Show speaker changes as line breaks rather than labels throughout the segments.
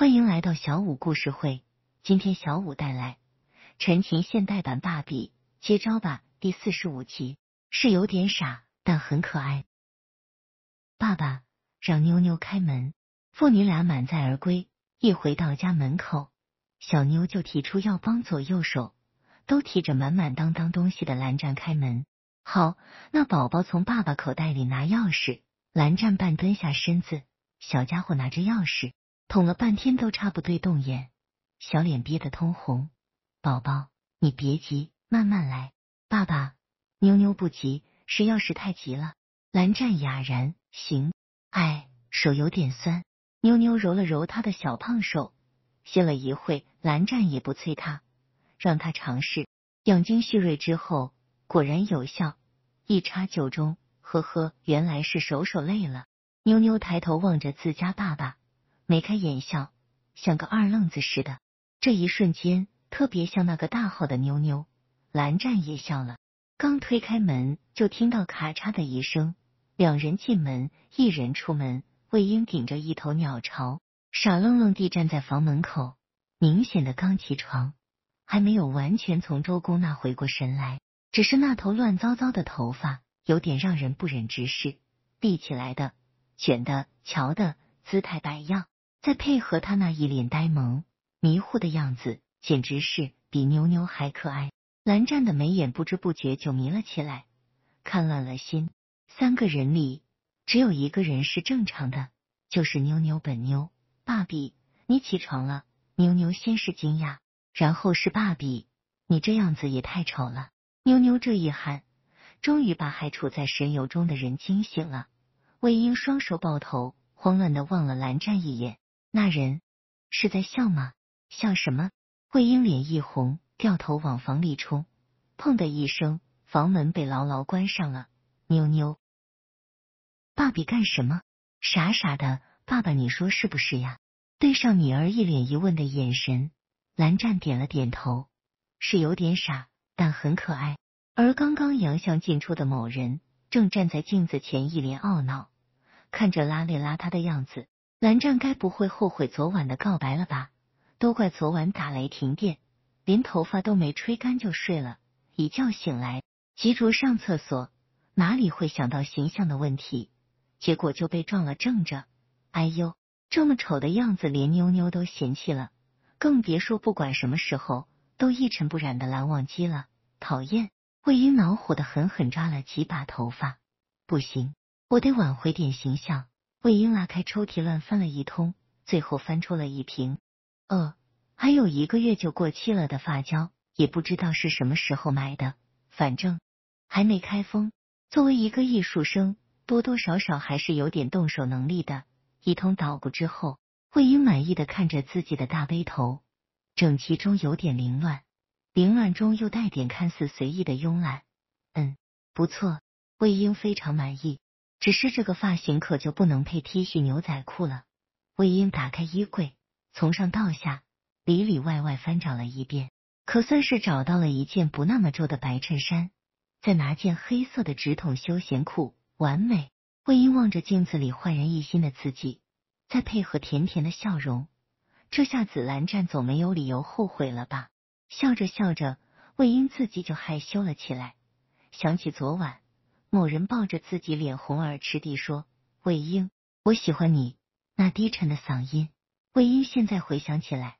欢迎来到小五故事会。今天小五带来陈情现代版《芭比接招吧》第四十五集，是有点傻，但很可爱。爸爸让妞妞开门，父女俩满载而归。一回到家门口，小妞就提出要帮左右手都提着满满当当东西的蓝湛开门。好，那宝宝从爸爸口袋里拿钥匙。蓝湛半蹲下身子，小家伙拿着钥匙。捅了半天都插不对洞眼，小脸憋得通红。宝宝，你别急，慢慢来。爸爸，妞妞不急，是要是太急了。蓝湛哑然，行。哎，手有点酸。妞妞揉了揉他的小胖手，歇了一会，蓝湛也不催他，让他尝试。养精蓄锐之后，果然有效，一插就中。呵呵，原来是手手累了。妞妞抬头望着自家爸爸。眉开眼笑，像个二愣子似的。这一瞬间，特别像那个大号的妞妞。蓝湛也笑了。刚推开门，就听到咔嚓的一声。两人进门，一人出门。魏婴顶着一头鸟巢，傻愣愣地站在房门口，明显的刚起床，还没有完全从周公那回过神来。只是那头乱糟糟的头发，有点让人不忍直视，立起来的、卷的、翘的，姿态摆样。再配合他那一脸呆萌迷糊的样子，简直是比妞妞还可爱。蓝湛的眉眼不知不觉就迷了起来，看乱了心。三个人里只有一个人是正常的，就是妞妞本妞。爸比，你起床了！妞妞先是惊讶，然后是爸比，你这样子也太丑了！妞妞这一喊，终于把还处在神游中的人惊醒了。魏婴双手抱头，慌乱的望了蓝湛一眼。那人是在笑吗？笑什么？慧英脸一红，掉头往房里冲，砰的一声，房门被牢牢关上了。妞妞，爸比干什么？傻傻的，爸爸，你说是不是呀？对上女儿一脸疑问的眼神，蓝湛点了点头，是有点傻，但很可爱。而刚刚扬向近出的某人，正站在镜子前一脸懊恼，看着邋里邋遢的样子。蓝湛该不会后悔昨晚的告白了吧？都怪昨晚打雷停电，连头发都没吹干就睡了，一觉醒来急着上厕所，哪里会想到形象的问题？结果就被撞了正着，哎呦，这么丑的样子，连妞妞都嫌弃了，更别说不管什么时候都一尘不染的蓝忘机了。讨厌，魏婴恼火的狠狠抓了几把头发，不行，我得挽回点形象。魏婴拉开抽屉，乱翻了一通，最后翻出了一瓶，呃，还有一个月就过期了的发胶，也不知道是什么时候买的，反正还没开封。作为一个艺术生，多多少少还是有点动手能力的。一通捣鼓之后，魏婴满意的看着自己的大背头，整齐中有点凌乱，凌乱中又带点看似随意的慵懒。嗯，不错，魏婴非常满意。只是这个发型可就不能配 T 恤牛仔裤了。魏英打开衣柜，从上到下，里里外外翻找了一遍，可算是找到了一件不那么皱的白衬衫，再拿件黑色的直筒休闲裤，完美。魏英望着镜子里焕然一新的自己，再配合甜甜的笑容，这下子蓝湛总没有理由后悔了吧？笑着笑着，魏英自己就害羞了起来，想起昨晚。某人抱着自己，脸红耳赤地说：“魏婴，我喜欢你。”那低沉的嗓音，魏婴现在回想起来，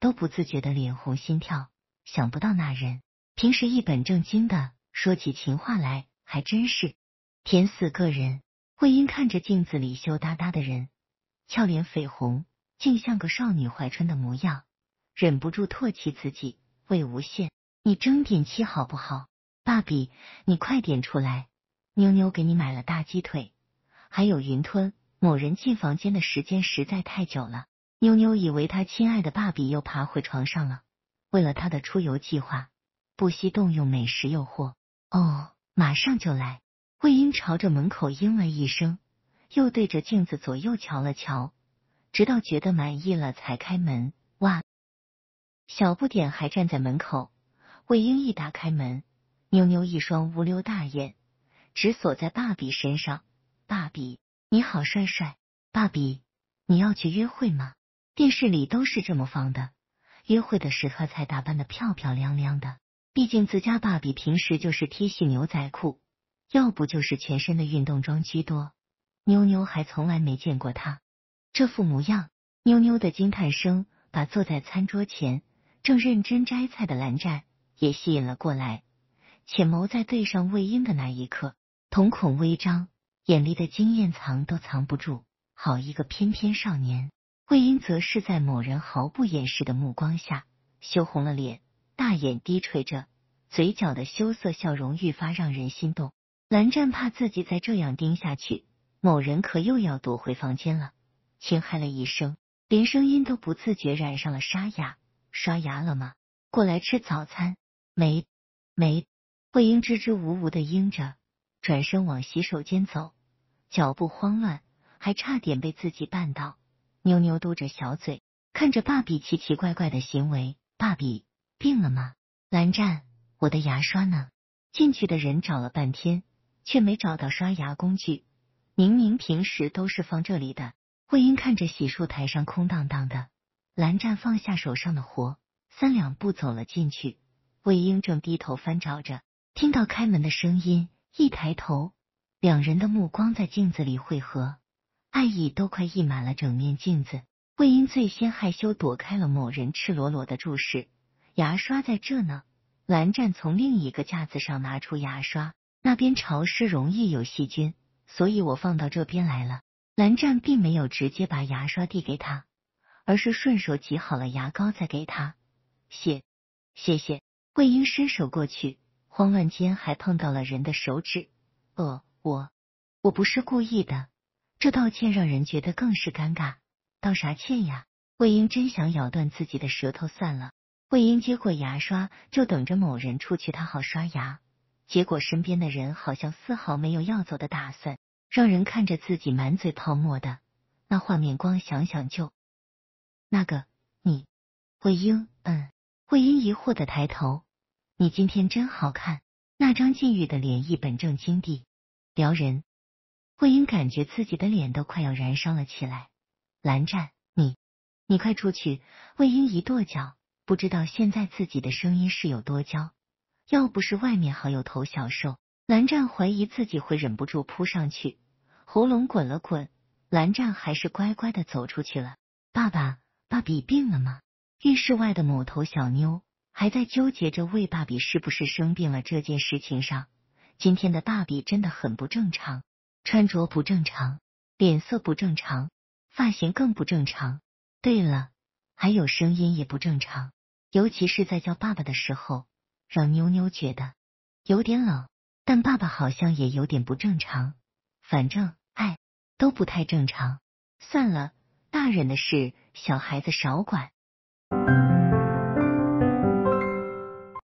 都不自觉的脸红心跳。想不到那人平时一本正经的，说起情话来还真是甜死个人。魏婴看着镜子里羞答答的人，俏脸绯红，竟像个少女怀春的模样，忍不住唾弃自己：“魏无羡，你争点气好不好？爸比，你快点出来！”妞妞给你买了大鸡腿，还有云吞。某人进房间的时间实在太久了，妞妞以为他亲爱的爸比又爬回床上了。为了他的出游计划，不惜动用美食诱惑。哦，马上就来。魏婴朝着门口应了一声，又对着镜子左右瞧了瞧，直到觉得满意了才开门。哇，小不点还站在门口。魏婴一打开门，妞妞一双乌溜大眼。只锁在爸比身上，爸比你好帅帅，爸比你要去约会吗？电视里都是这么放的，约会的时候才打扮的漂漂亮亮的。毕竟自家爸比平时就是贴恤牛仔裤，要不就是全身的运动装居多。妞妞还从来没见过他这副模样，妞妞的惊叹声把坐在餐桌前正认真摘菜的蓝湛也吸引了过来，且眸在对上魏婴的那一刻。瞳孔微张，眼里的惊艳藏都藏不住。好一个翩翩少年！魏婴则是在某人毫不掩饰的目光下，羞红了脸，大眼低垂着，嘴角的羞涩笑容愈发让人心动。蓝湛怕自己再这样盯下去，某人可又要躲回房间了。轻嗨了一声，连声音都不自觉染上了沙哑。刷牙了吗？过来吃早餐。没，没。魏婴支支吾吾的应着。转身往洗手间走，脚步慌乱，还差点被自己绊倒。妞妞嘟着小嘴，看着爸比奇奇怪怪的行为。爸比病了吗？蓝湛，我的牙刷呢？进去的人找了半天，却没找到刷牙工具。明明平时都是放这里的。魏英看着洗漱台上空荡荡的，蓝湛放下手上的活，三两步走了进去。魏英正低头翻找着，听到开门的声音。一抬头，两人的目光在镜子里汇合，爱意都快溢满了整面镜子。魏婴最先害羞躲开了某人赤裸裸的注视，牙刷在这呢。蓝湛从另一个架子上拿出牙刷，那边潮湿，容易有细菌，所以我放到这边来了。蓝湛并没有直接把牙刷递给他，而是顺手挤好了牙膏再给他。谢，谢谢。魏婴伸手过去。慌乱间还碰到了人的手指，呃，我我不是故意的，这道歉让人觉得更是尴尬，道啥歉呀？魏婴真想咬断自己的舌头算了。魏婴接过牙刷，就等着某人出去，他好刷牙。结果身边的人好像丝毫没有要走的打算，让人看着自己满嘴泡沫的那画面，光想想就……那个你，魏婴，嗯，魏婴疑惑的抬头。你今天真好看，那张禁欲的脸一本正经地撩人。魏婴感觉自己的脸都快要燃烧了起来。蓝湛，你你快出去！魏婴一跺脚，不知道现在自己的声音是有多娇。要不是外面好有头小兽，蓝湛怀疑自己会忍不住扑上去。喉咙滚了滚，蓝湛还是乖乖的走出去了。爸爸，爸比病了吗？浴室外的某头小妞。还在纠结着喂，爸比是不是生病了这件事情上。今天的爸比真的很不正常，穿着不正常，脸色不正常，发型更不正常。对了，还有声音也不正常，尤其是在叫爸爸的时候，让妞妞觉得有点冷。但爸爸好像也有点不正常，反正哎，都不太正常。算了，大人的事，小孩子少管。